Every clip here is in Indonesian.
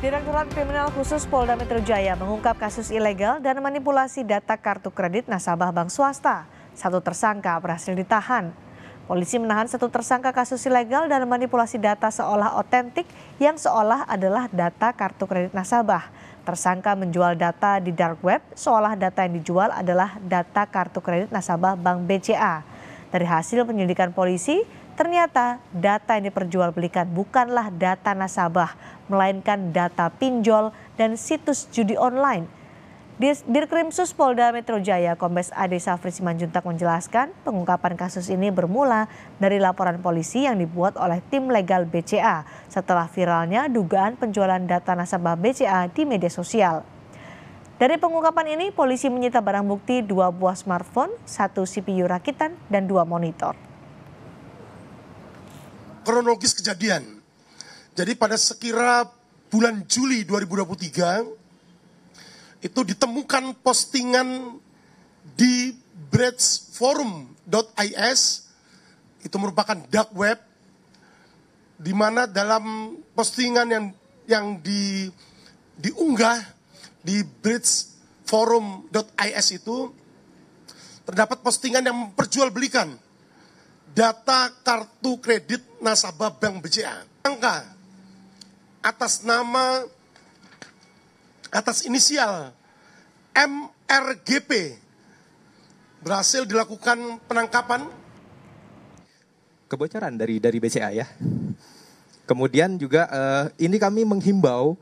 Direkturat Kriminal Khusus Polda Metro Jaya mengungkap kasus ilegal dan manipulasi data kartu kredit nasabah bank swasta. Satu tersangka berhasil ditahan. Polisi menahan satu tersangka kasus ilegal dan manipulasi data seolah otentik yang seolah adalah data kartu kredit nasabah. Tersangka menjual data di dark web seolah data yang dijual adalah data kartu kredit nasabah Bank BCA. Dari hasil penyelidikan polisi, Ternyata data yang diperjualbelikan bukanlah data nasabah, melainkan data pinjol dan situs judi online. Dirkrimsus Polda Metro Jaya Kombes Ade Safri Simanjuntak menjelaskan pengungkapan kasus ini bermula dari laporan polisi yang dibuat oleh tim legal BCA setelah viralnya dugaan penjualan data nasabah BCA di media sosial. Dari pengungkapan ini, polisi menyita barang bukti dua buah smartphone, satu CPU rakitan, dan dua monitor kronologis kejadian. Jadi pada sekira bulan Juli 2023 itu ditemukan postingan di breadsforum.is itu merupakan dark web di mana dalam postingan yang yang di diunggah di bridgeforum.is itu terdapat postingan yang memperjualbelikan data kartu kredit nasabah Bank BCA. Angka atas nama atas inisial MRGP berhasil dilakukan penangkapan kebocoran dari dari BCA ya. Kemudian juga uh, ini kami menghimbau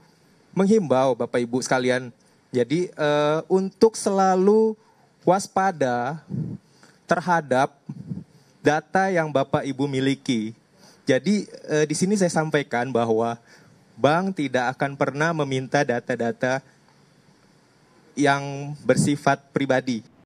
menghimbau Bapak Ibu sekalian. Jadi uh, untuk selalu waspada terhadap data yang Bapak Ibu miliki. Jadi eh, di sini saya sampaikan bahwa bank tidak akan pernah meminta data-data yang bersifat pribadi.